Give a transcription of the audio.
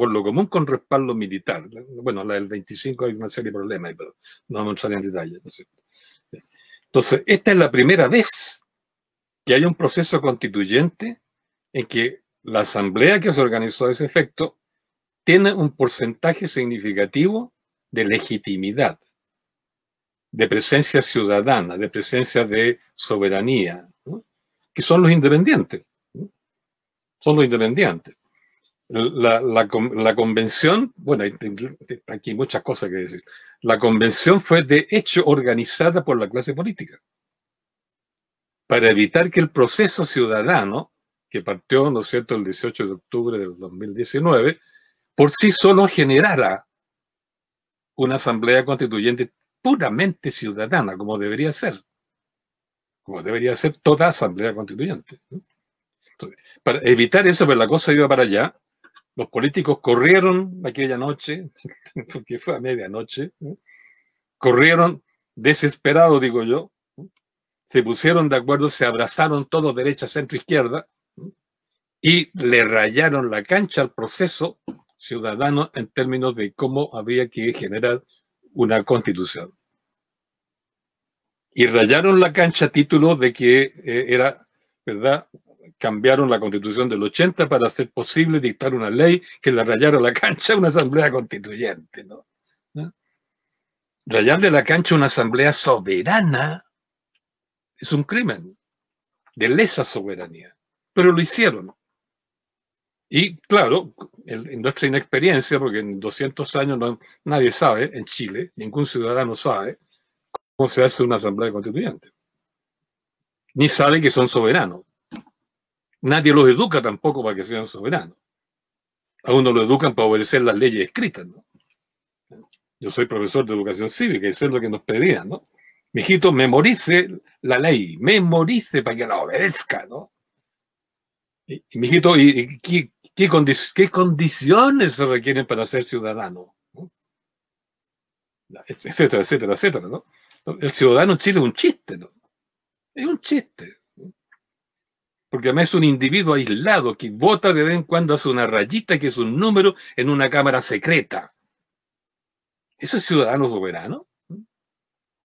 por lo común con respaldo militar. Bueno, la del 25 hay una serie de problemas, pero no vamos a entrar en detalle. Entonces, esta es la primera vez que hay un proceso constituyente en que la asamblea que se organizó a ese efecto tiene un porcentaje significativo de legitimidad, de presencia ciudadana, de presencia de soberanía, que son los independientes. Son los independientes. La, la, la, convención, bueno, aquí muchas cosas que decir. La convención fue de hecho organizada por la clase política para evitar que el proceso ciudadano, que partió, ¿no cierto?, el 18 de octubre del 2019, por sí solo generara una asamblea constituyente puramente ciudadana, como debería ser, como debería ser toda asamblea constituyente. para evitar eso, pero la cosa iba para allá, los políticos corrieron aquella noche, porque fue a medianoche, corrieron desesperados, digo yo, se pusieron de acuerdo, se abrazaron todos, derecha, centro, izquierda, y le rayaron la cancha al proceso ciudadano en términos de cómo había que generar una constitución. Y rayaron la cancha a título de que eh, era, ¿verdad?, cambiaron la constitución del 80 para hacer posible dictar una ley que le rayara la cancha a una asamblea constituyente. ¿no? Rayarle la cancha a una asamblea soberana es un crimen de lesa soberanía. Pero lo hicieron. Y claro, en nuestra inexperiencia, porque en 200 años no, nadie sabe, en Chile, ningún ciudadano sabe cómo se hace una asamblea constituyente. Ni sabe que son soberanos. Nadie los educa tampoco para que sean soberanos. A uno lo educan para obedecer las leyes escritas, Yo soy profesor de educación cívica y eso es lo que nos pedían, ¿no? Mijito, memorice la ley, memorice para que la obedezca, ¿no? Y, mijito, qué, condiciones se requieren para ser ciudadano? Etcétera, etcétera, etcétera, El ciudadano en Chile es un chiste, ¿no? Es un chiste porque además es un individuo aislado que vota de vez en cuando, hace una rayita que es un número en una cámara secreta. ¿Eso es ciudadano soberano?